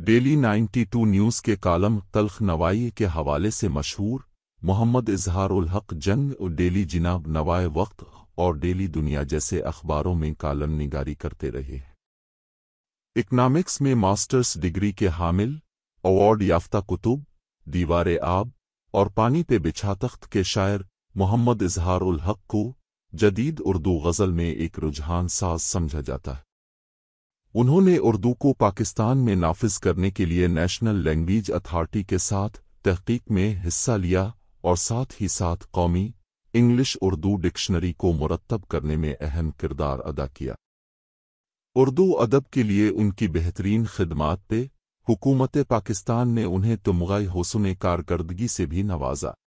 daily 92 news के कालम तलख नवाई के हवाले से मशहूर मोहम्मद इजहार हक जंग डेली जिनाब नवाए वक्त और डेली दुनिया जैसे अखबारों में कालम निगारी करते रहे इकनॉमिक्स में मास्टर्स डिग्री के हामिल अवार्ड याफ्ता कुतुब दीवार आब और पानी पे बिछा तख्त के शायर मोहम्मद इजहारुल हक को जदीद उर्दू गज़ल में एक रुझान साज समझा जाता है उन्होंने उर्दू को पाकिस्तान में नाफिज करने के लिए नेशनल लैंग्वेज अथॉरिटी के साथ तहकीक में हिस्सा लिया और साथ ही साथ कौमी इंग्लिश उर्दू डिक्शनरी को मुरतब करने में अहम किरदार अदा किया उर्दू अदब के लिए उनकी बेहतरीन खदमात पे हुकूमत पाकिस्तान ने उन्हें तुमगाई हौसने कारकर्दगी से भी नवाजा